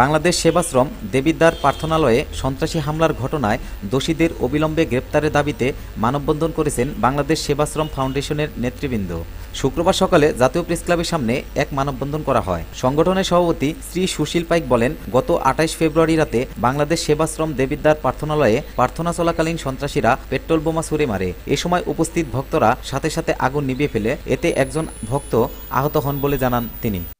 বাংলাদেশ সেবাশ্রম দেবিদ্বার প্রার্থনালয়ে সন্ত্রাসী হামলার ঘটনায় দোষীদের অবিলম্বে গ্রেপ্তারের দাবিতে মানববন্ধন করেছেন বাংলাদেশ সেবাশ্রম ফাউন্ডেশনের নেতৃবৃন্দ শুক্রবার সকালে জাতীয় প্রেস ক্লাবের সামনে এক মানববন্ধন করা হয় সংগঠনের সভাপতি শ্রী সুশীল পাইক বলেন গত আঠাইশ ফেব্রুয়ারি রাতে বাংলাদেশ সেবাশ্রম দেবিদ্বার প্রার্থনালয়ে প্রার্থনা চলাকালীন সন্ত্রাসীরা পেট্রোল বোমা ছুড়ে মারে এ সময় উপস্থিত ভক্তরা সাথে সাথে আগুন নিভিয়ে ফেলে এতে একজন ভক্ত আহত হন বলে জানান তিনি